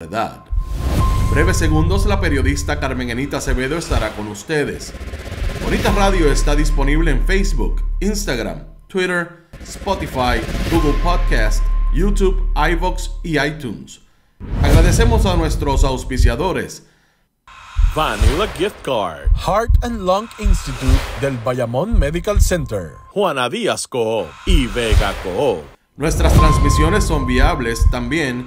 verdad. Breves segundos, la periodista Carmen Enita Acevedo estará con ustedes. Bonita Radio está disponible en Facebook, Instagram, Twitter, Spotify, Google Podcast, YouTube, iVoox y iTunes. Agradecemos a nuestros auspiciadores. Vanilla Gift Card. Heart and Lung Institute del Bayamón Medical Center. Juana Díaz Coo y Vega Coo. Nuestras transmisiones son viables también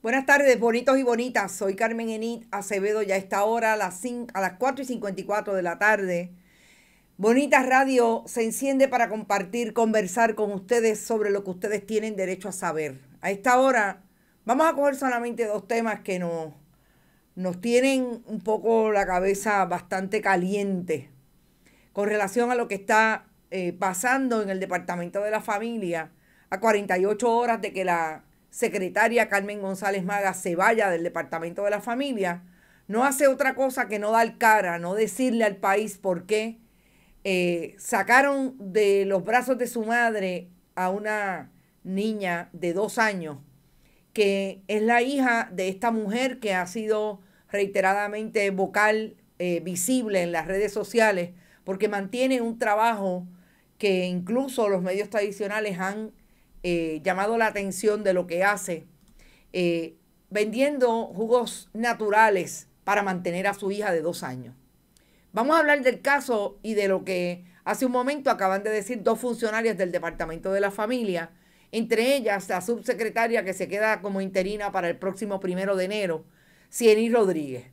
Buenas tardes, bonitos y bonitas. Soy Carmen Enid Acevedo, ya a las, hora, a las 4 y 54 de la tarde. Bonitas Radio se enciende para compartir, conversar con ustedes sobre lo que ustedes tienen derecho a saber. A esta hora vamos a coger solamente dos temas que nos, nos tienen un poco la cabeza bastante caliente con relación a lo que está eh, pasando en el Departamento de la Familia a 48 horas de que la secretaria Carmen González Maga se vaya del Departamento de la Familia, no hace otra cosa que no dar cara, no decirle al país por qué eh, sacaron de los brazos de su madre a una niña de dos años, que es la hija de esta mujer que ha sido reiteradamente vocal, eh, visible en las redes sociales, porque mantiene un trabajo que incluso los medios tradicionales han eh, llamado la atención de lo que hace, eh, vendiendo jugos naturales para mantener a su hija de dos años. Vamos a hablar del caso y de lo que hace un momento acaban de decir dos funcionarias del Departamento de la Familia, entre ellas la subsecretaria que se queda como interina para el próximo primero de enero, Cieny Rodríguez.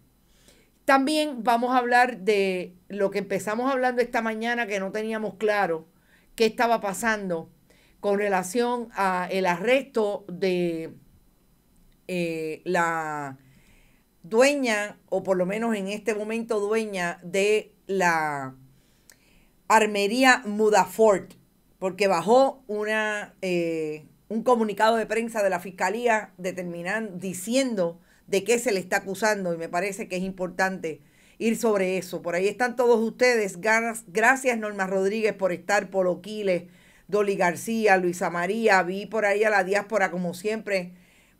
También vamos a hablar de lo que empezamos hablando esta mañana que no teníamos claro qué estaba pasando con relación a el arresto de eh, la dueña, o por lo menos en este momento dueña de la armería Mudafort, porque bajó una, eh, un comunicado de prensa de la fiscalía determinan, diciendo de qué se le está acusando y me parece que es importante ir sobre eso. Por ahí están todos ustedes. Gracias Norma Rodríguez por estar, por Poloquiles. Dolly García, Luisa María, vi por ahí a la diáspora como siempre,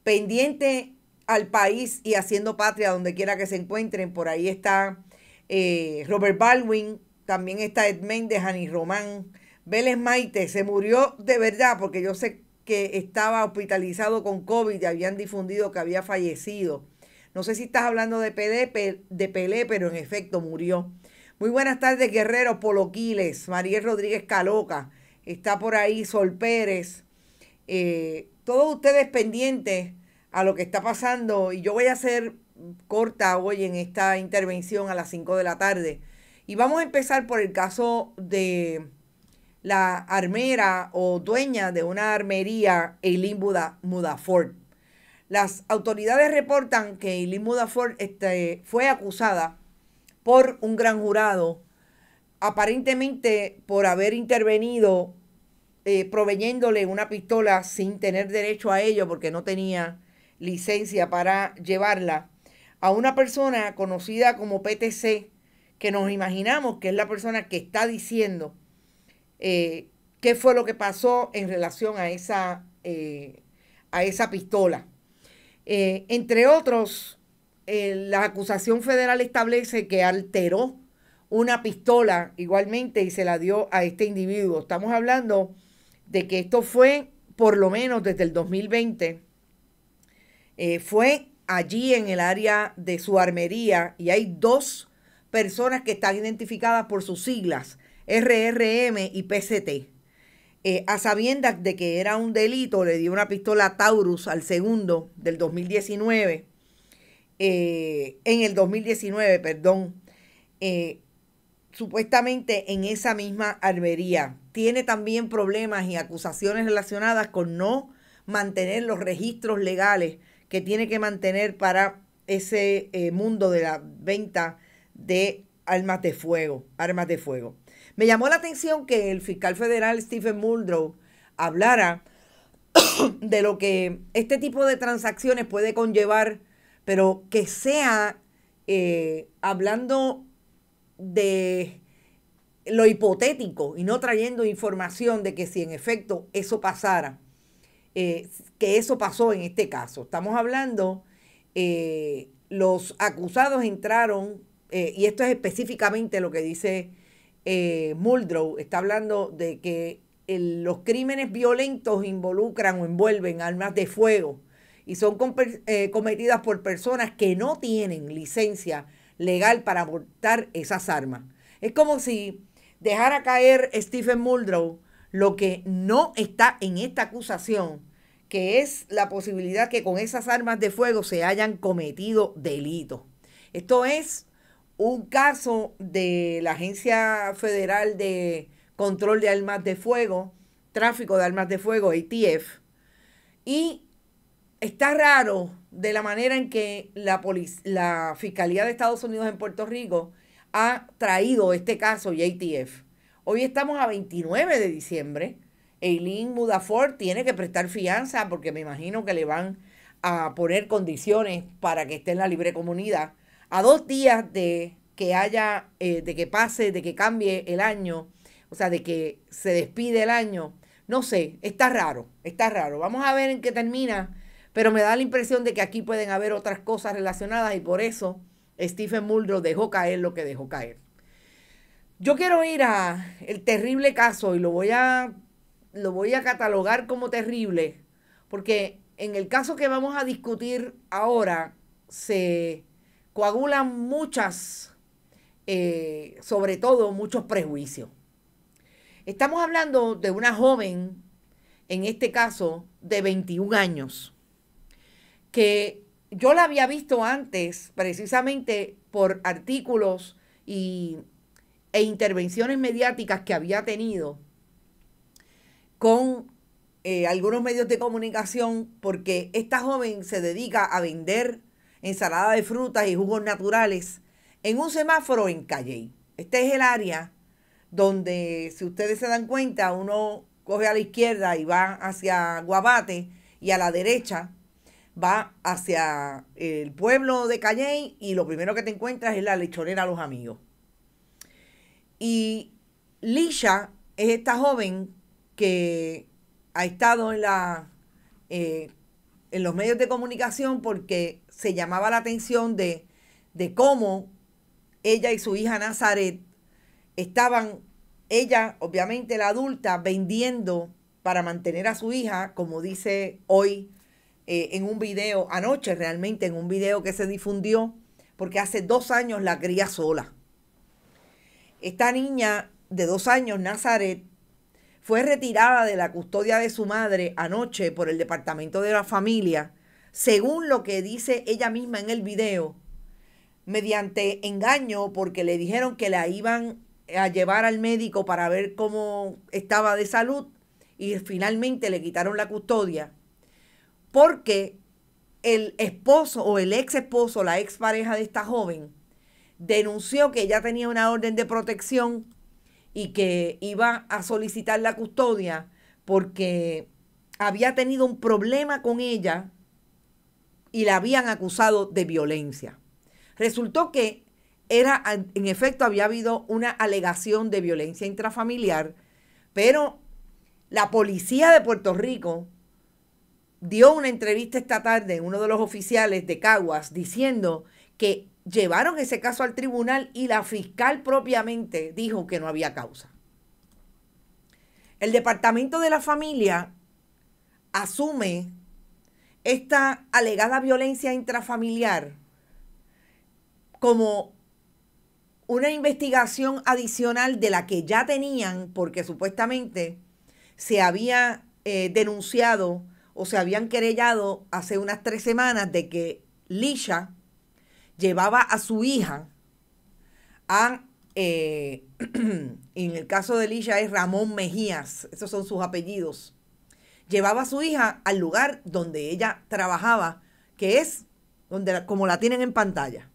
pendiente al país y haciendo patria donde quiera que se encuentren. Por ahí está eh, Robert Baldwin, también está Ed Méndez, Román, Vélez Maite, se murió de verdad porque yo sé que estaba hospitalizado con COVID y habían difundido que había fallecido. No sé si estás hablando de Pelé, de Pelé, pero en efecto murió. Muy buenas tardes, Guerrero, Poloquiles, Mariel Rodríguez Caloca, está por ahí Sol Pérez, eh, todos ustedes pendientes a lo que está pasando y yo voy a ser corta hoy en esta intervención a las 5 de la tarde. Y vamos a empezar por el caso de la armera o dueña de una armería, Eileen Mudaford. Las autoridades reportan que Eileen Mudaford este, fue acusada por un gran jurado aparentemente por haber intervenido eh, proveyéndole una pistola sin tener derecho a ello porque no tenía licencia para llevarla, a una persona conocida como PTC, que nos imaginamos que es la persona que está diciendo eh, qué fue lo que pasó en relación a esa, eh, a esa pistola. entre otros, la acusación federal establece que alteró una pistola igualmente y se la dio a este individuo. Estamos hablando de que esto fue, por lo menos desde el 2020, eh, fue allí en el área de su armería y hay dos personas que están identificadas por sus siglas, RRM y PCT. Eh, a sabiendas de que era un delito, le dio una pistola a Taurus al segundo del 2019, eh, en el 2019, perdón supuestamente en esa misma armería. Tiene también problemas y acusaciones relacionadas con no mantener los registros legales que tiene que mantener para ese eh, mundo de la venta de armas de fuego, Me llamó la atención que el fiscal federal Stephen Muldrow hablara de lo que este tipo de transacciones puede conllevar, pero que sea eh, hablando de lo hipotético y no trayendo información de que si en efecto eso pasara, eh, que eso pasó en este caso. Estamos hablando, eh, los acusados entraron, eh, y esto es específicamente lo que dice Muldrow, está hablando de que los crímenes violentos involucran o envuelven armas de fuego y son cometidas por personas que no tienen licencia legal para abortar esas armas. Es como si dejara caer Stephen Muldrow lo que no está en esta acusación, que es la posibilidad que con esas armas de fuego se hayan cometido delitos. Esto es un caso de la Agencia Federal de Control de Armas de Fuego, Tráfico de Armas de Fuego, ATF, y está raro de la manera en que la, la Fiscalía de Estados Unidos en Puerto Rico ha traído este caso JTF. Hoy estamos a 29 de diciembre. Eileen Mudafort tiene que prestar fianza porque me imagino que le van a poner condiciones para que esté en la libre comunidad. A dos días de que haya, eh, de que pase, de que cambie el año, o sea, de que se despide el año. No sé, está raro, está raro. Vamos a ver en qué termina pero me da la impresión de que aquí pueden haber otras cosas relacionadas y por eso Stephen Muldrow dejó caer lo que dejó caer. Yo quiero ir a el terrible caso y lo voy a lo voy a catalogar como terrible porque en el caso que vamos a discutir ahora se coagulan muchas eh, sobre todo muchos prejuicios. Estamos hablando de una joven, en este caso, de 21 años, que yo la había visto antes precisamente por artículos e intervenciones mediáticas que había tenido con eh, algunos medios de comunicación porque esta joven se dedica a vender ensalada de frutas y jugos naturales en un semáforo en Calle. Este es el área donde, si ustedes se dan cuenta, uno coge a la izquierda y va hacia Guabate y a la derecha va hacia el pueblo de Cayey y lo primero que te encuentras es la lechonera los amigos. Y Lisha es esta joven que ha estado en, la, eh, en los medios de comunicación porque se llamaba la atención de, de cómo ella y su hija Nazaret estaban, ella obviamente la adulta, vendiendo para mantener a su hija, como dice hoy eh, en un video, anoche realmente, en un video que se difundió, porque hace dos años la cría sola. Esta niña de dos años, Nazaret, fue retirada de la custodia de su madre anoche por el Departamento de la Familia, según lo que dice ella misma en el video, mediante engaño porque le dijeron que la iban a llevar al médico para ver cómo estaba de salud y finalmente le quitaron la custodia porque el esposo o el ex esposo, la ex pareja de esta joven, denunció que ella tenía una orden de protección y que iba a solicitar la custodia porque había tenido un problema con ella y la habían acusado de violencia. Resultó que era, en efecto, había habido una alegación de violencia intrafamiliar, pero la policía de Puerto Rico dio una entrevista esta tarde, uno de los oficiales de Caguas, diciendo que llevaron ese caso al tribunal y la fiscal propiamente dijo que no había causa. El Departamento de la Familia asume esta alegada violencia intrafamiliar como una investigación adicional de la que ya tenían, porque supuestamente se había eh, denunciado o se habían querellado hace unas tres semanas de que Lisha llevaba a su hija a, eh, en el caso de Lisha es Ramón Mejías, esos son sus apellidos, llevaba a su hija al lugar donde ella trabajaba, que es donde, como la tienen en pantalla.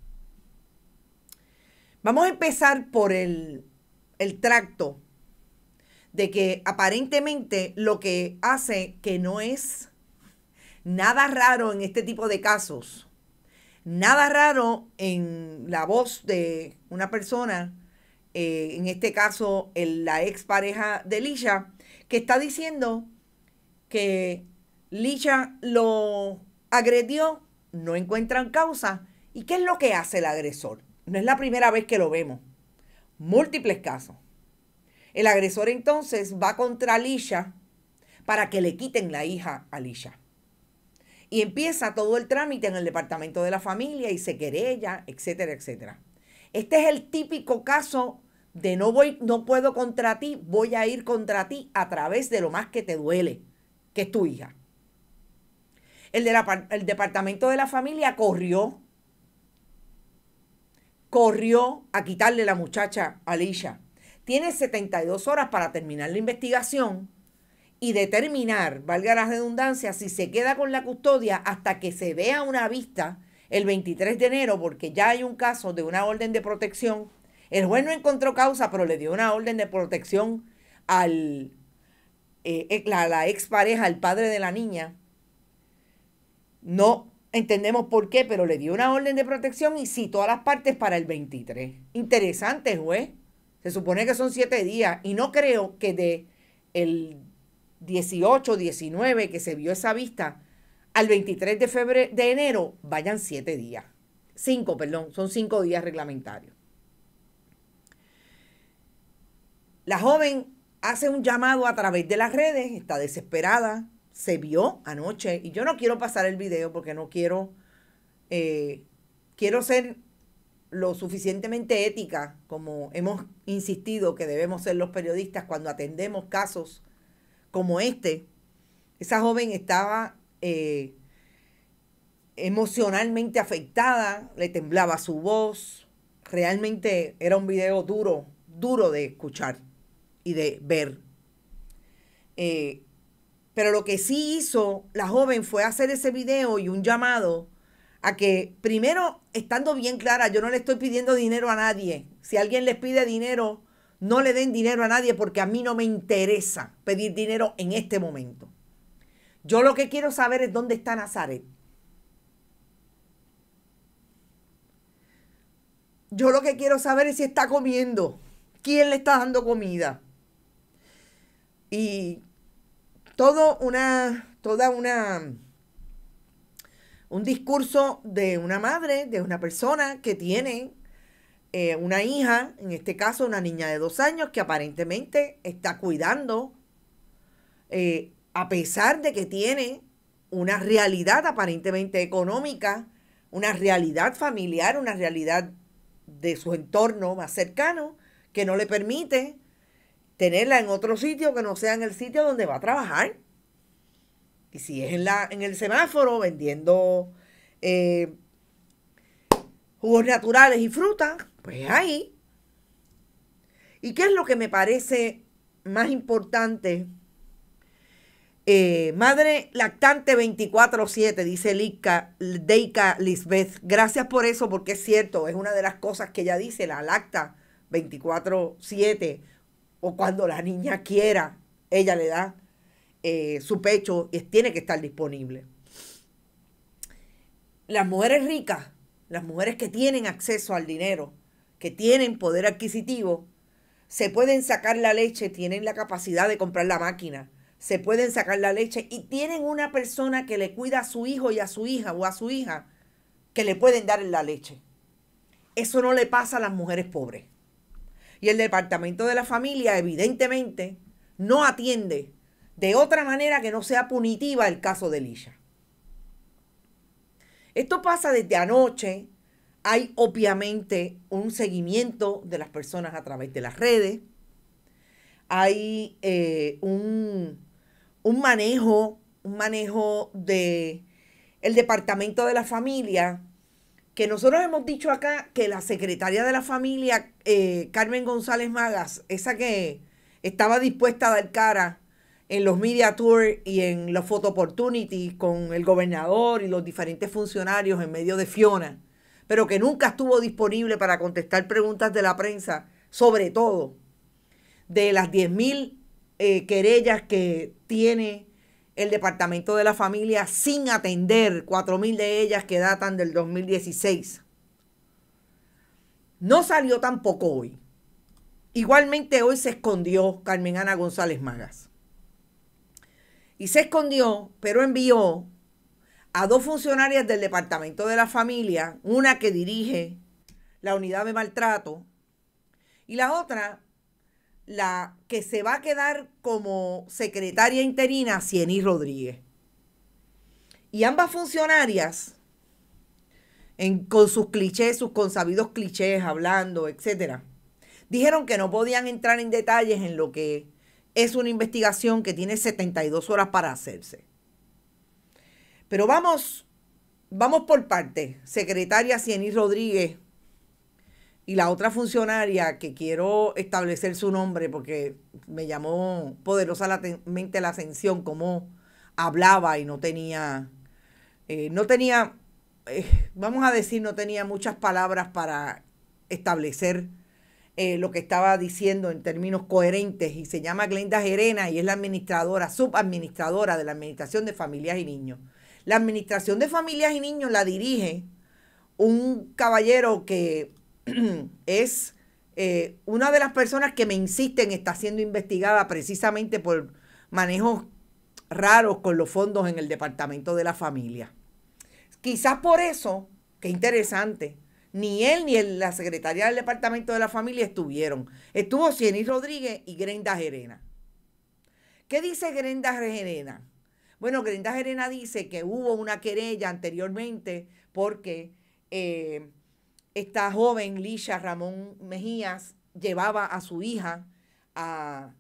Vamos a empezar por el, el tracto de que aparentemente lo que hace que no es Nada raro en este tipo de casos. Nada raro en la voz de una persona, eh, en este caso la expareja de Lisha, que está diciendo que Lisha lo agredió, no encuentran causa. ¿Y qué es lo que hace el agresor? No es la primera vez que lo vemos. Múltiples casos. El agresor entonces va contra Lisha para que le quiten la hija a Lisha. Y empieza todo el trámite en el departamento de la familia y se querella, etcétera, etcétera. Este es el típico caso de no voy, no puedo contra ti, voy a ir contra ti a través de lo más que te duele, que es tu hija. El, de el departamento de la familia corrió, corrió a quitarle la muchacha a Alicia. Tiene 72 horas para terminar la investigación y determinar, valga la redundancia, si se queda con la custodia hasta que se vea una vista el 23 de enero, porque ya hay un caso de una orden de protección. El juez no encontró causa, pero le dio una orden de protección eh, a la, expareja, al padre de la niña. No entendemos por qué, pero le dio una orden de protección y sí, todas las partes para el 23. Interesante, juez. Se supone que son siete días y no creo que de el 18, 19, que se vio esa vista, al 23 de, febrero, de enero vayan siete días. 5, perdón, son cinco días reglamentarios. La joven hace un llamado a través de las redes, está desesperada, se vio anoche, y yo no quiero pasar el video porque no quiero, eh, quiero ser lo suficientemente ética como hemos insistido que debemos ser los periodistas cuando atendemos casos como este, esa joven estaba eh, emocionalmente afectada, le temblaba su voz, realmente era un video duro, duro de escuchar y de ver. Eh, pero lo que sí hizo la joven fue hacer ese video y un llamado a que, primero, estando bien clara, yo no le estoy pidiendo dinero a nadie. Si alguien les pide dinero, no le den dinero a nadie porque a mí no me interesa pedir dinero en este momento. Yo lo que quiero saber es dónde está Nazaret. Yo lo que quiero saber es si está comiendo. ¿Quién le está dando comida? Y todo una, toda una, un discurso de una madre, de una persona que tiene eh, una hija, en este caso una niña de dos años, que aparentemente está cuidando, eh, a pesar de que tiene una realidad aparentemente económica, una realidad familiar, una realidad de su entorno más cercano, que no le permite tenerla en otro sitio que no sea en el sitio donde va a trabajar. Y si es en, la, en el semáforo vendiendo eh, jugos naturales y frutas, pues ahí. ¿Y qué es lo que me parece más importante? Eh, madre lactante 24-7, dice Lica, Deika Lisbeth. Gracias por eso, porque es cierto, es una de las cosas que ella dice, la lacta 24-7, o cuando la niña quiera, ella le da eh, su pecho y tiene que estar disponible. Las mujeres ricas, las mujeres que tienen acceso al dinero, que tienen poder adquisitivo, se pueden sacar la leche, tienen la capacidad de comprar la máquina, se pueden sacar la leche y tienen una persona que le cuida a su hijo y a su hija o a su hija que le pueden dar la leche. Eso no le pasa a las mujeres pobres. Y el departamento de la familia evidentemente no atiende de otra manera que no sea punitiva el caso de Lisha. Esto pasa desde anoche, hay obviamente un seguimiento de las personas a través de las redes. Hay eh, un, manejo, un manejo de el departamento de la familia, que nosotros hemos dicho acá que la secretaria de la familia, eh, Carmen González Magas, esa que estaba dispuesta a dar cara en los media tours y en los photo opportunities con el gobernador y los diferentes funcionarios en medio de Fiona, pero que nunca estuvo disponible para contestar preguntas de la prensa, sobre todo de las 10.000 eh, querellas que tiene el Departamento de la Familia sin atender, 4.000 de ellas que datan del 2016. No salió tampoco hoy. Igualmente hoy se escondió Carmen Ana González Magas. Y se escondió, pero envió a dos funcionarias del Departamento de la Familia, una que dirige la unidad de maltrato y la otra, la que se va a quedar como secretaria interina, Cienis Rodríguez. Y ambas funcionarias, con sus clichés, sus consabidos clichés, hablando, etcétera, dijeron que no podían entrar en detalles en lo que es una investigación que tiene 72 horas para hacerse. Pero vamos, vamos por parte. Secretaria Cienis Rodríguez y la otra funcionaria que quiero establecer su nombre porque me llamó poderosa la atención cómo hablaba y no tenía, eh, no tenía, eh, vamos a decir, no tenía muchas palabras para establecer eh, lo que estaba diciendo en términos coherentes y se llama Glenda Jerena y es la administradora, subadministradora de la Administración de Familias y Niños. La Administración de Familias y Niños la dirige un caballero que es eh, una de las personas que me insisten está siendo investigada precisamente por manejos raros con los fondos en el Departamento de la Familia. Quizás por eso, que interesante, ni él ni la secretaria del Departamento de la Familia estuvieron. Estuvo Cienis Rodríguez y Grenda Gerena. ¿Qué dice Grenda Gerena? Bueno, Grenda Gerena dice que hubo una querella anteriormente porque eh, esta joven Lisha Ramón Mejías llevaba a su hija a,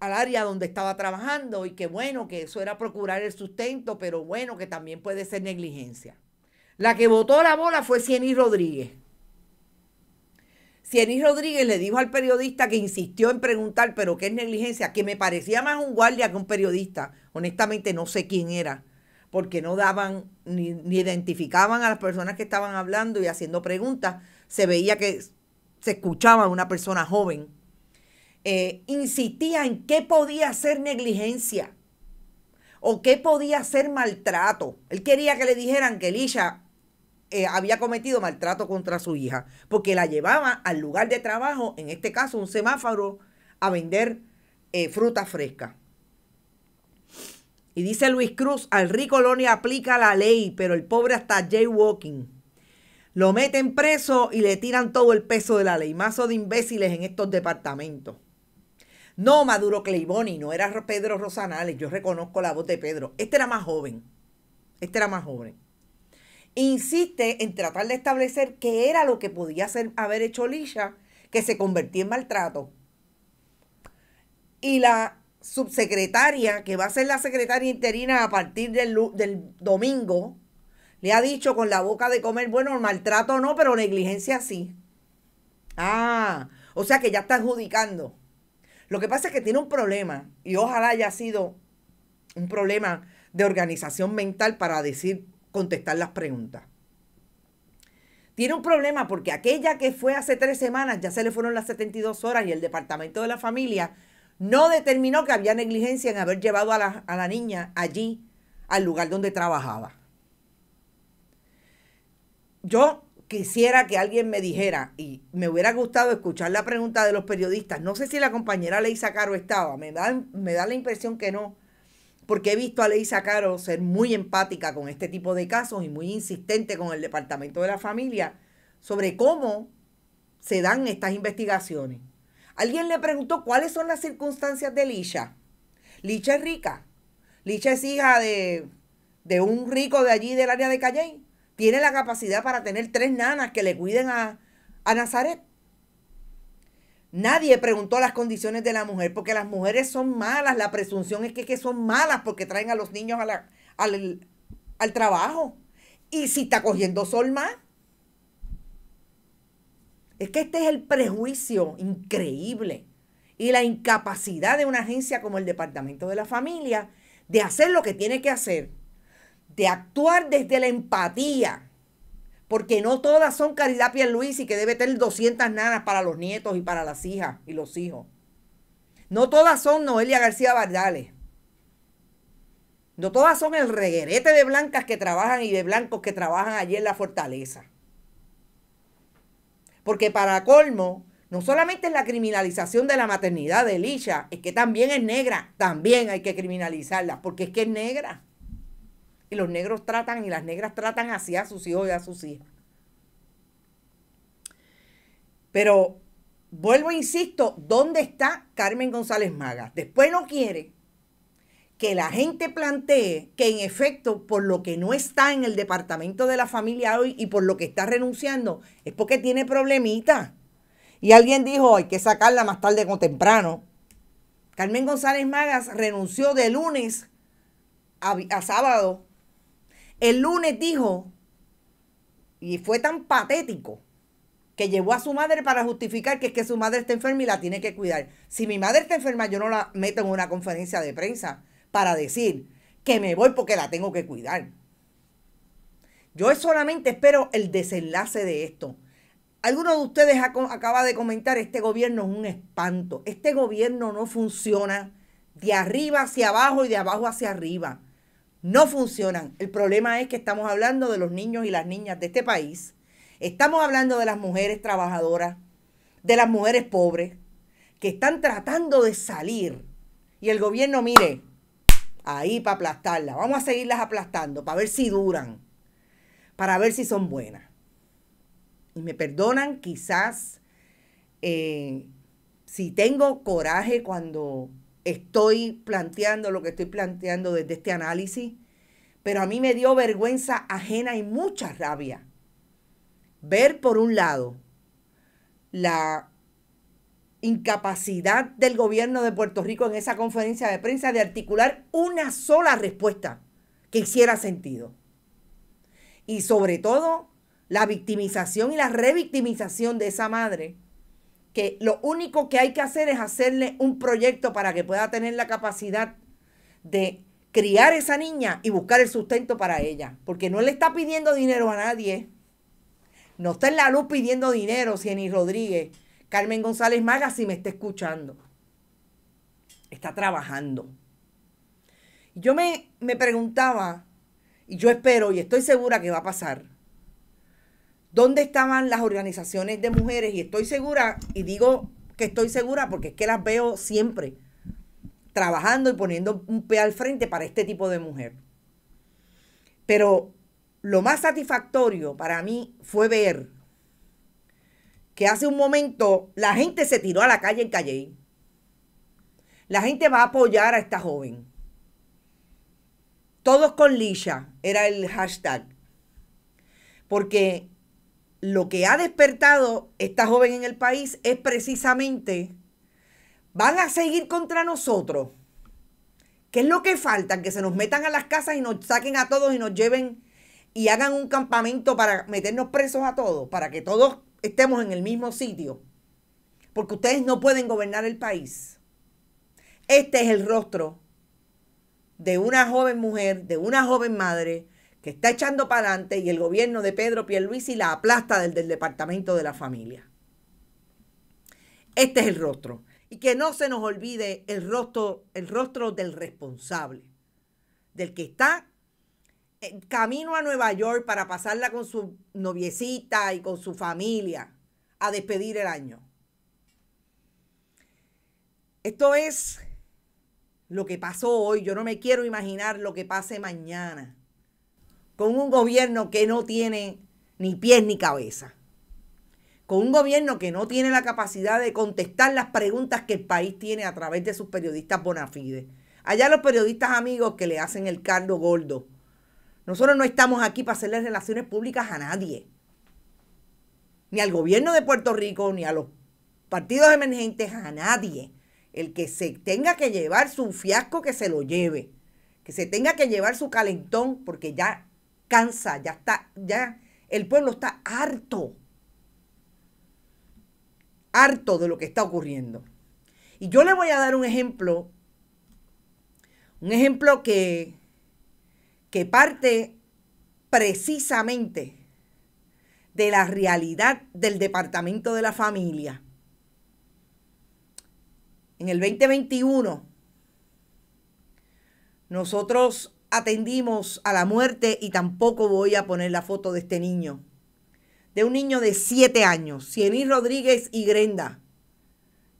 al área donde estaba trabajando y que bueno, que eso era procurar el sustento, pero bueno, que también puede ser negligencia. La que votó la bola fue Cieny Rodríguez. Cienis Rodríguez le dijo al periodista que insistió en preguntar, pero qué es negligencia, que me parecía más un guardia que un periodista. Honestamente no sé quién era, porque no daban ni, identificaban a las personas que estaban hablando y haciendo preguntas. Se veía que se escuchaba una persona joven. Eh, insistía en qué podía ser negligencia o qué podía ser maltrato. Él quería que le dijeran que Elisha eh, había cometido maltrato contra su hija, porque la llevaba al lugar de trabajo, en este caso un semáforo, a vender eh, fruta fresca. Y dice Luis Cruz, al rico Loni aplica la ley, pero el pobre hasta jaywalking. Lo meten preso y le tiran todo el peso de la ley. Mazo de imbéciles en estos departamentos. No, Maduro Cleiboni, no era Pedro Rosanales. Yo reconozco la voz de Pedro. Este era más joven. Este era más joven insiste en tratar de establecer qué era lo que podía ser haber hecho Lisha, que se convertía en maltrato. Y la subsecretaria, que va a ser la secretaria interina a partir del, del domingo, le ha dicho con la boca de comer, bueno, maltrato no, pero negligencia sí. Ah, o sea que ya está adjudicando. Lo que pasa es que tiene un problema, y ojalá haya sido un problema de organización mental para decir contestar las preguntas. Tiene un problema porque aquella que fue hace tres semanas ya se le fueron las 72 horas y el departamento de la familia no determinó que había negligencia en haber llevado a la, niña allí, al lugar donde trabajaba. Yo quisiera que alguien me dijera, y me hubiera gustado escuchar la pregunta de los periodistas, no sé si la compañera Leisa Caro estaba, me me da la impresión que no, porque he visto a Leisa Caro ser muy empática con este tipo de casos y muy insistente con el Departamento de la Familia sobre cómo se dan estas investigaciones. Alguien le preguntó cuáles son las circunstancias de Licha. Licha es rica. Licha es hija de, de un rico de allí del área de Calley. Tiene la capacidad para tener tres nanas que le cuiden a, a Nazaret. Nadie preguntó las condiciones de la mujer, porque las mujeres son malas, la presunción es que, que son malas porque traen a los niños al, al trabajo. Y si está cogiendo sol más. Es que este es el prejuicio increíble y la incapacidad de una agencia como el Departamento de la Familia de hacer lo que tiene que hacer, de actuar desde la empatía porque no todas son Caridad Pierluisi que debe tener 200 nanas para los nietos y para las hijas y los hijos. No todas son Noelia García Vardales. No todas son el reguerete de blancas que trabajan y de blancos que trabajan allí en la fortaleza. Porque para colmo, no solamente es la criminalización de la maternidad de Elisha, es que también es negra, también hay que criminalizarla, porque es que es negra y los negros tratan y las negras tratan así a sus hijos y a sus hijas. Pero vuelvo, e insisto, ¿dónde está Carmen González Magas? Después no quiere que la gente plantee que en efecto por lo que no está en el departamento de la familia hoy y por lo que está renunciando es porque tiene problemita. Y alguien dijo, hay que sacarla más tarde o temprano. Carmen González Magas renunció de lunes a sábado el lunes dijo, y fue tan patético, que llevó a su madre para justificar que es que su madre está enferma y la tiene que cuidar. Si mi madre está enferma, yo no la meto en una conferencia de prensa para decir que me voy porque la tengo que cuidar. Yo solamente espero el desenlace de esto. Alguno de ustedes acaba de comentar, este gobierno es un espanto. Este gobierno no funciona de arriba hacia abajo y de abajo hacia arriba no funcionan. El problema es que estamos hablando de los niños y las niñas de este país. Estamos hablando de las mujeres trabajadoras, de las mujeres pobres, que están tratando de salir. Y el gobierno, mire, ahí para aplastarlas. Vamos a seguirlas aplastando para ver si duran, para ver si son buenas. Y me perdonan quizás eh, si tengo coraje cuando estoy planteando, lo que estoy planteando desde este análisis, pero a mí me dio vergüenza ajena y mucha rabia ver por un lado la incapacidad del gobierno de Puerto Rico en esa conferencia de prensa de articular una sola respuesta que hiciera sentido. Y sobre todo, la victimización y la revictimización de esa madre que lo único que hay que hacer es hacerle un proyecto para que pueda tener la capacidad de criar esa niña y buscar el sustento para ella. Porque no le está pidiendo dinero a nadie. No está en la luz pidiendo dinero, Cieny Rodríguez. Carmen González Maga, si me está escuchando. Está trabajando. Yo me preguntaba, y yo espero, y estoy segura que va a pasar, ¿Dónde estaban las organizaciones de mujeres? Y estoy segura, y digo que estoy segura porque es que las veo siempre trabajando y poniendo un pie al frente para este tipo de mujer. Pero lo más satisfactorio para mí fue ver que hace un momento la gente se tiró a la calle en calle La gente va a apoyar a esta joven. Todos con Lisha era el hashtag. Porque lo que ha despertado esta joven en el país es precisamente, van a seguir contra nosotros. ¿Qué es lo que falta? Que se nos metan a las casas y nos saquen a todos y nos lleven y hagan un campamento para meternos presos a todos, para que todos estemos en el mismo sitio. Porque ustedes no pueden gobernar el país. Este es el rostro de una joven mujer, de una joven madre, que está echando para adelante y el gobierno de Pedro Pierluisi la aplasta del, del Departamento de la Familia. Este es el rostro. Y que no se nos olvide el rostro, el rostro del responsable, del que está en camino a Nueva York para pasarla con su noviecita y con su familia a despedir el año. Esto es lo que pasó hoy. Yo no me quiero imaginar lo que pase mañana con un gobierno que no tiene ni pies ni cabeza, con un gobierno que no tiene la capacidad de contestar las preguntas que el país tiene a través de sus periodistas bonafides. Allá los periodistas amigos que le hacen el caldo gordo. Nosotros no estamos aquí para hacerle relaciones públicas a nadie. Ni al gobierno de Puerto Rico, ni a los partidos emergentes, a nadie. El que se tenga que llevar su fiasco, que se lo lleve. Que se tenga que llevar su calentón, porque ya cansa, ya está, ya el pueblo está harto, harto de lo que está ocurriendo. Y yo le voy a dar un ejemplo, un ejemplo que, que parte precisamente de la realidad del Departamento de la Familia. En el 2021, nosotros atendimos a la muerte y tampoco voy a poner la foto de este niño. De un niño de 7 años, ...Cienis Rodríguez y Grenda.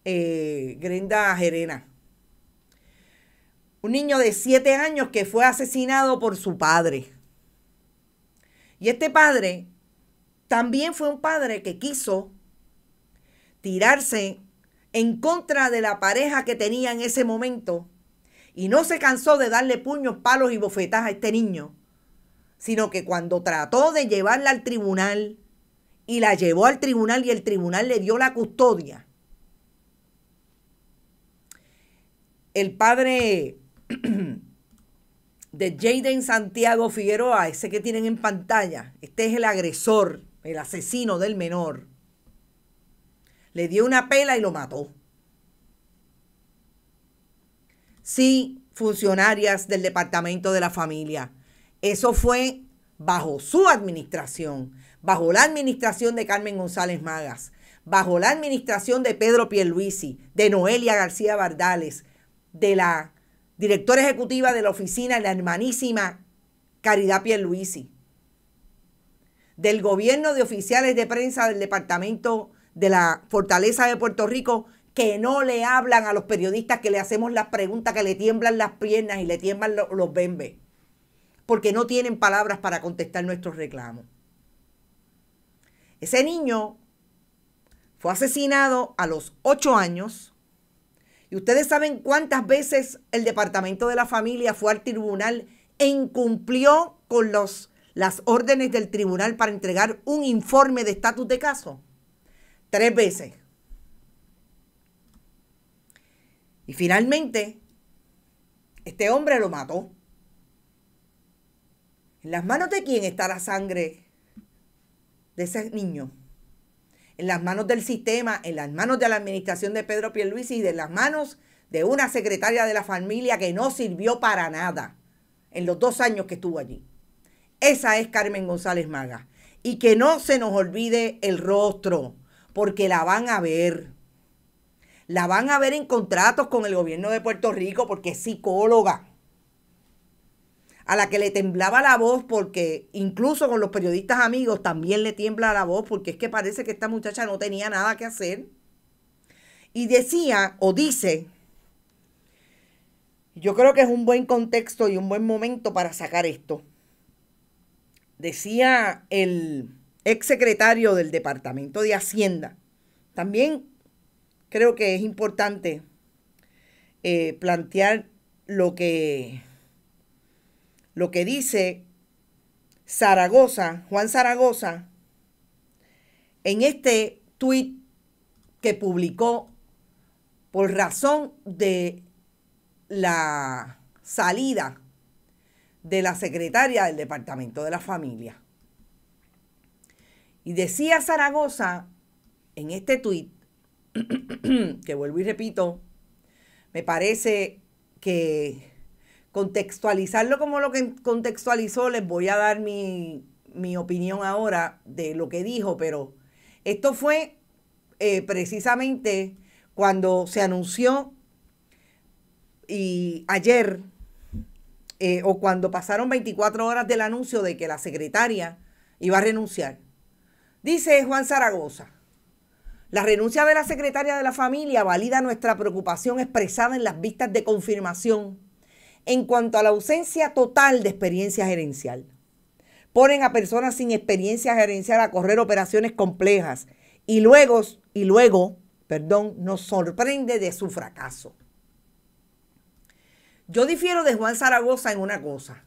Eh, Grenda Jerena Un niño de 7 años que fue asesinado por su padre. Y este padre también fue un padre que quiso tirarse en contra de la pareja que tenía en ese momento y no se cansó de darle puños, palos y bofetadas a este niño, sino que cuando trató de llevarla al tribunal y la llevó al tribunal y el tribunal le dio la custodia, el padre de Jaden Santiago Figueroa, ese que tienen en pantalla, este es el agresor, el asesino del menor, le dio una pela y lo mató. sí funcionarias del Departamento de la Familia. Eso fue bajo su administración, bajo la administración de Carmen González Magas, bajo la administración de Pedro Pierluisi, de Noelia García Bardales, de la directora ejecutiva de la oficina, la hermanísima Caridad Pierluisi, del gobierno de oficiales de prensa del Departamento de la Fortaleza de Puerto Rico, que no le hablan a los periodistas que le hacemos las preguntas, que le tiemblan las piernas y le tiemblan los, bembe, bembes, porque no tienen palabras para contestar nuestros reclamos. Ese niño fue asesinado a los ocho años. Y ustedes saben cuántas veces el Departamento de la Familia fue al tribunal e incumplió con los, las órdenes del tribunal para entregar un informe de estatus de caso. Tres veces. Y finalmente, este hombre lo mató. ¿En las manos de quién está la sangre de ese niño? En las manos del sistema, en las manos de la administración de Pedro Pierluisi y de las manos de una secretaria de la familia que no sirvió para nada en los dos años que estuvo allí. Esa es Carmen González Maga. Y que no se nos olvide el rostro, porque la van a ver. La van a ver en contratos con el gobierno de Puerto Rico porque es psicóloga. A la que le temblaba la voz porque incluso con los periodistas amigos también le tiembla la voz porque es que parece que esta muchacha no tenía nada que hacer. Y decía o dice, yo creo que es un buen contexto y un buen momento para sacar esto. Decía el exsecretario del Departamento de Hacienda, también creo que es importante eh, plantear lo que, lo que dice Zaragoza, Juan Zaragoza, en este tuit que publicó por razón de la salida de la secretaria del Departamento de la Familia. Y decía Zaragoza en este tuit que vuelvo y repito, me parece que contextualizarlo como lo que contextualizó, les voy a dar mi, opinión ahora de lo que dijo, pero esto fue eh, precisamente cuando se anunció y ayer, eh, o cuando pasaron 24 horas del anuncio de que la secretaria iba a renunciar. Dice Juan Zaragoza, la renuncia de la secretaria de la familia valida nuestra preocupación expresada en las vistas de confirmación en cuanto a la ausencia total de experiencia gerencial. Ponen a personas sin experiencia gerencial a correr operaciones complejas y luego, y luego, perdón, nos sorprende de su fracaso. Yo difiero de Juan Zaragoza en una cosa.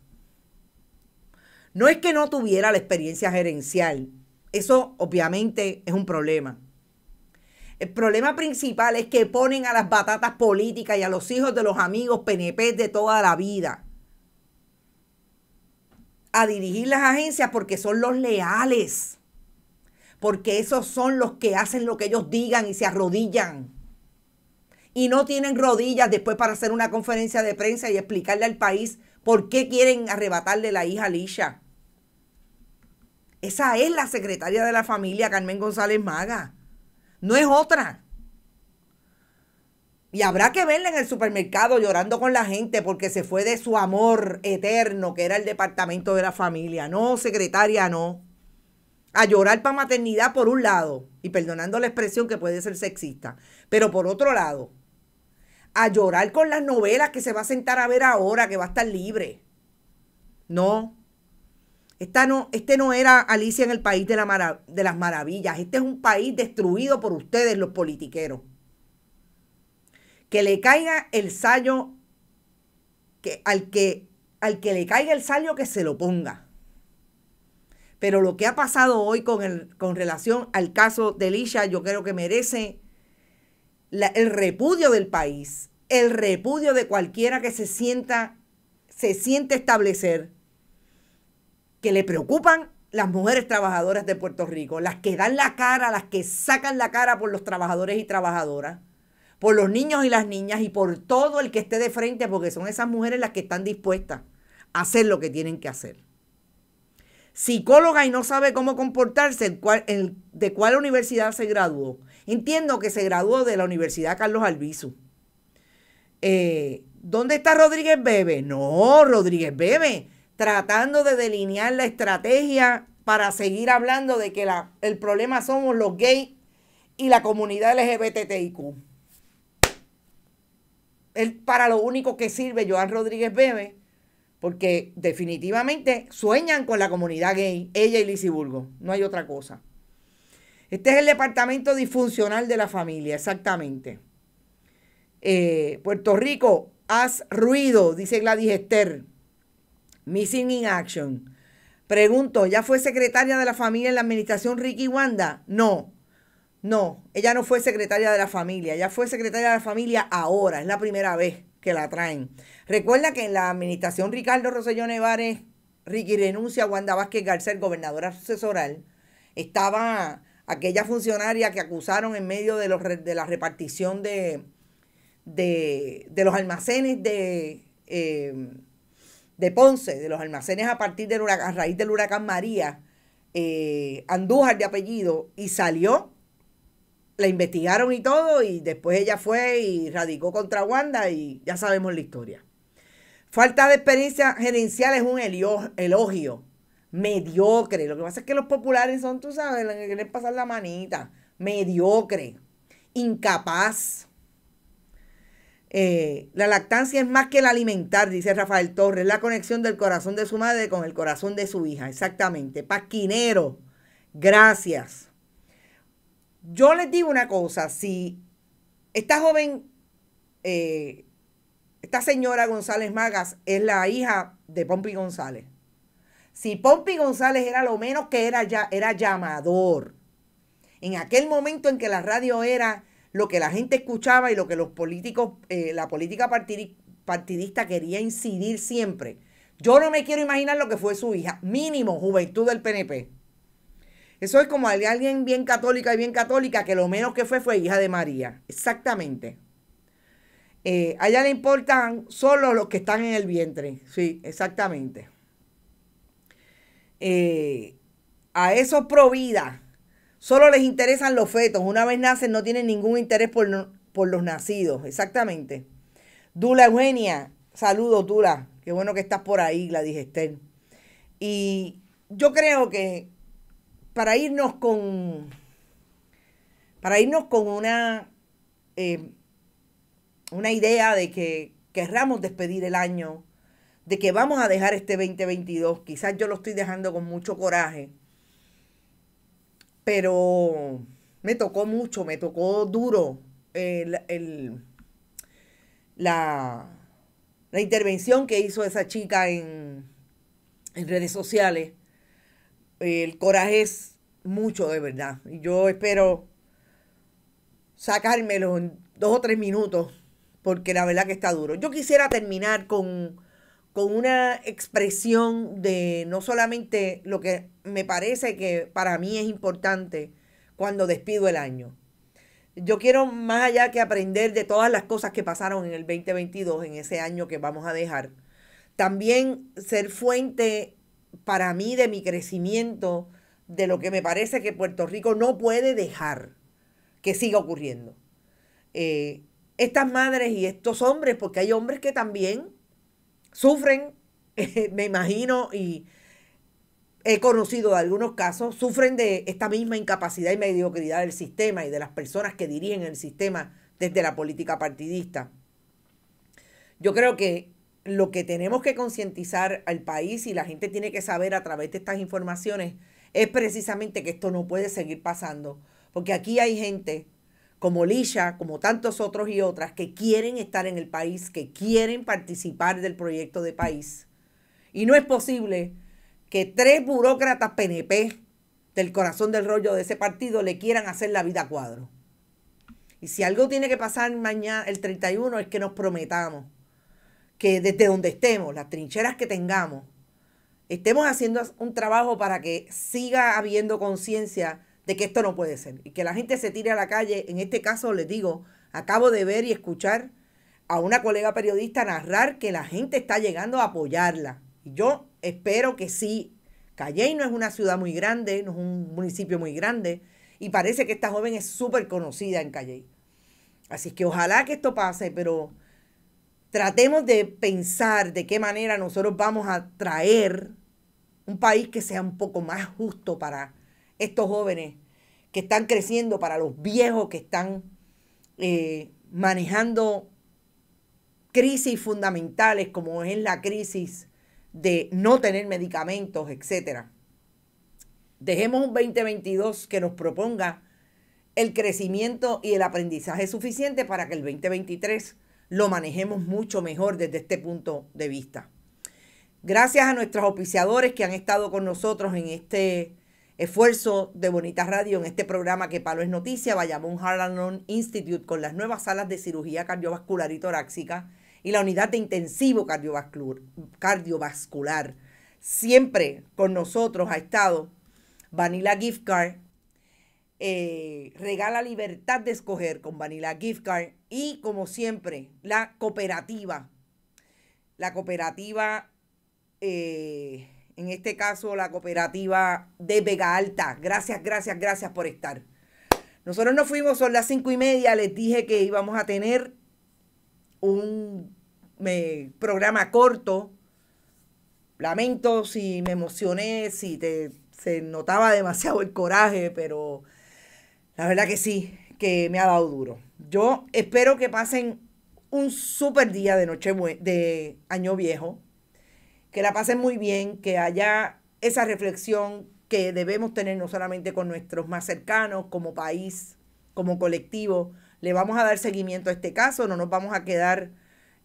No es que no tuviera la experiencia gerencial. Eso obviamente es un problema. El problema principal es que ponen a las batatas políticas y a los hijos de los amigos PNP de toda la vida a dirigir las agencias porque son los leales, porque esos son los que hacen lo que ellos digan y se arrodillan. Y no tienen rodillas después para hacer una conferencia de prensa y explicarle al país por qué quieren arrebatarle la hija a Lisha. Esa es la secretaria de la familia, Carmen González Maga. No es otra. Y habrá que verla en el supermercado llorando con la gente porque se fue de su amor eterno, que era el departamento de la familia. No, secretaria, no. A llorar para maternidad por un lado, y perdonando la expresión que puede ser sexista, pero por otro lado, a llorar con las novelas que se va a sentar a ver ahora, que va a estar libre. No, no, este no era Alicia en el país de, la de las maravillas. Este es un país destruido por ustedes, los politiqueros. Que le caiga el sallo, que, al, que, al que le caiga el sallo que se lo ponga. Pero lo que ha pasado hoy con, con relación al caso de Alicia, yo creo que merece el repudio del país, el repudio de cualquiera que se sienta, se siente establecer que le preocupan las mujeres trabajadoras de Puerto Rico, las que dan la cara, las que sacan la cara por los trabajadores y trabajadoras, por los niños y las niñas y por todo el que esté de frente, porque son esas mujeres las que están dispuestas a hacer lo que tienen que hacer. Psicóloga y no sabe cómo comportarse, ¿de cuál universidad se graduó? Entiendo que se graduó de la Universidad Carlos Albizu. Eh, ¿Dónde está Rodríguez Bebe? No, Rodríguez Bebe tratando de delinear la estrategia para seguir hablando de que el problema somos los gays y la comunidad LGBTIQ. Es para lo único que sirve Joan Rodríguez Bebe, porque definitivamente sueñan con la comunidad gay, ella y Lizy Burgo, no hay otra cosa. Este es el departamento disfuncional de la familia, exactamente. Eh, Puerto Rico, haz ruido, dice Gladys Esther. Missing in Action. Pregunto, ¿ya fue secretaria de la familia en la administración Ricky Wanda? No, no, ella no fue secretaria de la familia, ella fue secretaria de la familia ahora, es la primera vez que la traen. Recuerda que en la administración Ricardo Rosellón Nevares, Ricky renuncia a Wanda Vázquez García, gobernadora asesoral, estaba aquella funcionaria que acusaron en medio de, de la repartición de, de, los almacenes de... Eh, de Ponce, de los almacenes a partir del huracán, raíz del huracán María, eh, Andújar de apellido, y salió, la investigaron y todo, y después ella fue y radicó contra Wanda y ya sabemos la historia. Falta de experiencia gerencial es un elogio, elogio mediocre. Lo que pasa es que los populares son, tú sabes, los que quieren pasar la manita, mediocre, incapaz eh, la lactancia es más que el alimentar, dice Rafael Torres, la conexión del corazón de su madre con el corazón de su hija. Exactamente. paquinero, gracias. Yo les digo una cosa, si esta joven, eh, esta señora González Magas es la hija de Pompi González. Si Pompi González era lo menos que era ya, era llamador. En aquel momento en que la radio era lo que la gente escuchaba y lo que los políticos, eh, la política partidista quería incidir siempre. Yo no me quiero imaginar lo que fue su hija. Mínimo, juventud del PNP. Eso es como alguien bien católica y bien católica que lo menos que fue fue hija de María. Exactamente. Eh, a ella le importan solo los que están en el vientre. Sí, exactamente. Eh, a eso provida... Solo les interesan los fetos. Una vez nacen no tienen ningún interés por, los nacidos. Exactamente. Dula Eugenia, saludo Dula. Qué bueno que estás por ahí, la Estel. Y yo creo que para irnos con, para irnos con una, eh, una idea de que querramos despedir el año, de que vamos a dejar este 2022, quizás yo lo estoy dejando con mucho coraje, pero me tocó mucho, me tocó duro eh, la, intervención que hizo esa chica en, redes sociales. El coraje es mucho, de verdad. y Yo espero sacármelo en dos o tres minutos, porque la verdad que está duro. Yo quisiera terminar con con una expresión de no solamente lo que me parece que para mí es importante cuando despido el año. Yo quiero más allá que aprender de todas las cosas que pasaron en el 2022, en ese año que vamos a dejar, también ser fuente para mí de mi crecimiento, de lo que me parece que Puerto Rico no puede dejar que siga ocurriendo. Eh, estas madres y estos hombres, porque hay hombres que también sufren, eh, me imagino, y he conocido de algunos casos, sufren de esta misma incapacidad y mediocridad del sistema y de las personas que dirigen el sistema desde la política partidista. Yo creo que lo que tenemos que concientizar al país y la gente tiene que saber a través de estas informaciones es precisamente que esto no puede seguir pasando, porque aquí hay gente como Lisha, como tantos otros y otras, que quieren estar en el país, que quieren participar del proyecto de país. Y no es posible que tres burócratas PNP del corazón del rollo de ese partido le quieran hacer la vida a cuadro. Y si algo tiene que pasar mañana, el 31, es que nos prometamos que desde donde estemos, las trincheras que tengamos, estemos haciendo un trabajo para que siga habiendo conciencia de que esto no puede ser y que la gente se tire a la calle. En este caso, les digo, acabo de ver y escuchar a una colega periodista narrar que la gente está llegando a apoyarla. Y yo espero que sí. Calley no es una ciudad muy grande, no es un municipio muy grande y parece que esta joven es súper conocida en Calley. Así que ojalá que esto pase, pero tratemos de pensar de qué manera nosotros vamos a traer un país que sea un poco más justo para estos jóvenes que están creciendo, para los viejos que están eh, manejando crisis fundamentales como es la crisis de no tener medicamentos, etc. Dejemos un 2022 que nos proponga el crecimiento y el aprendizaje suficiente para que el 2023 lo manejemos mucho mejor desde este punto de vista. Gracias a nuestros oficiadores que han estado con nosotros en este esfuerzo de Bonita Radio en este programa que palo es noticia, Bayamón Harlan Institute con las nuevas salas de cirugía cardiovascular y torácica y la unidad de intensivo cardiovascular. Siempre con nosotros ha estado Vanilla Gift Card, eh, regala libertad de escoger con Vanilla Gift Card y como siempre la cooperativa, la cooperativa... Eh, en este caso la cooperativa de Vega Alta. Gracias, gracias, gracias por estar. Nosotros nos fuimos, son las cinco y media, les dije que íbamos a tener un programa corto. Lamento si me emocioné, si te, se notaba demasiado el coraje, pero la verdad que sí, que me ha dado duro. Yo espero que pasen un súper día de noche de año viejo que la pasen muy bien, que haya esa reflexión que debemos tener no solamente con nuestros más cercanos, como país, como colectivo. Le vamos a dar seguimiento a este caso, no nos vamos a quedar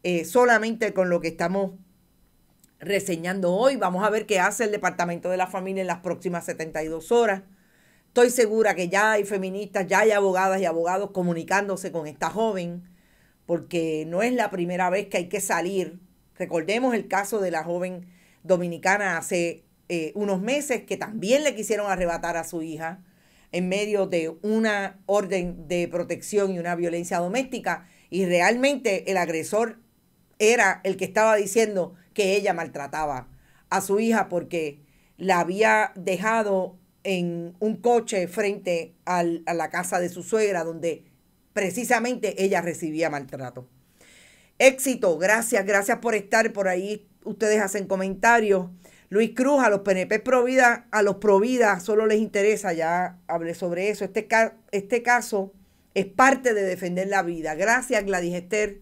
eh, solamente con lo que estamos reseñando hoy. Vamos a ver qué hace el Departamento de la Familia en las próximas 72 horas. Estoy segura que ya hay feministas, ya hay abogadas y abogados comunicándose con esta joven, porque no es la primera vez que hay que salir Recordemos el caso de la joven dominicana hace eh, unos meses que también le quisieron arrebatar a su hija en medio de una orden de protección y una violencia doméstica y realmente el agresor era el que estaba diciendo que ella maltrataba a su hija porque la había dejado en un coche frente a la casa de su suegra donde precisamente ella recibía maltrato. Éxito, gracias, gracias por estar por ahí. Ustedes hacen comentarios. Luis Cruz, a los PNP Provida, a los Provida solo les interesa, ya hablé sobre eso. Este, este, caso es parte de defender la vida. Gracias, Gladys Esther,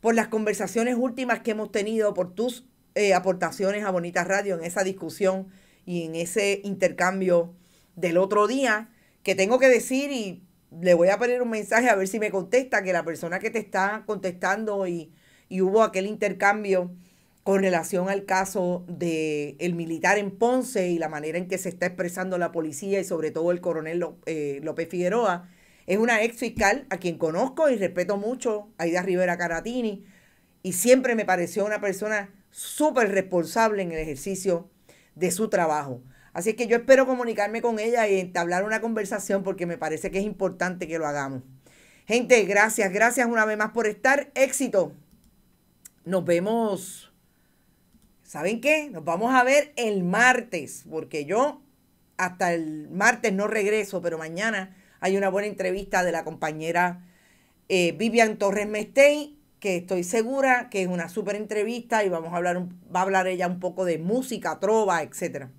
por las conversaciones últimas que hemos tenido, por tus eh, aportaciones a Bonita Radio en esa discusión y en ese intercambio del otro día, que tengo que decir y le voy a poner un mensaje a ver si me contesta, que la persona que te está contestando y, y hubo aquel intercambio con relación al caso del el militar en Ponce y la manera en que se está expresando la policía y sobre todo el coronel eh, López Figueroa, es una ex fiscal a quien conozco y respeto mucho, Aida Rivera Caratini, y siempre me pareció una persona súper responsable en el ejercicio de su trabajo. Así que yo espero comunicarme con ella y entablar una conversación porque me parece que es importante que lo hagamos. Gente, gracias, gracias una vez más por estar. Éxito. Nos vemos. ¿Saben qué? Nos vamos a ver el martes, porque yo hasta el martes no regreso, pero mañana hay una buena entrevista de la compañera eh, Vivian Torres Mestey, que estoy segura que es una súper entrevista y vamos a hablar, va a hablar ella un poco de música, trova, etcétera.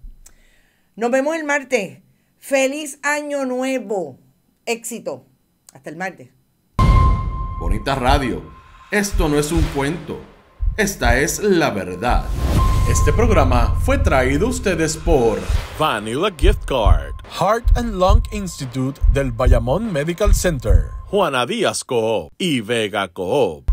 Nos vemos el martes. Feliz año nuevo. Éxito. Hasta el martes. Bonita Radio. Esto no es un cuento. Esta es la verdad. Este programa fue traído a ustedes por Vanilla Gift Card, Heart and Lung Institute del Bayamón Medical Center, Juana Díaz Coop y Vega Coop.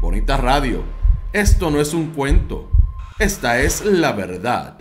Bonita Radio, esto no es un cuento, esta es la verdad.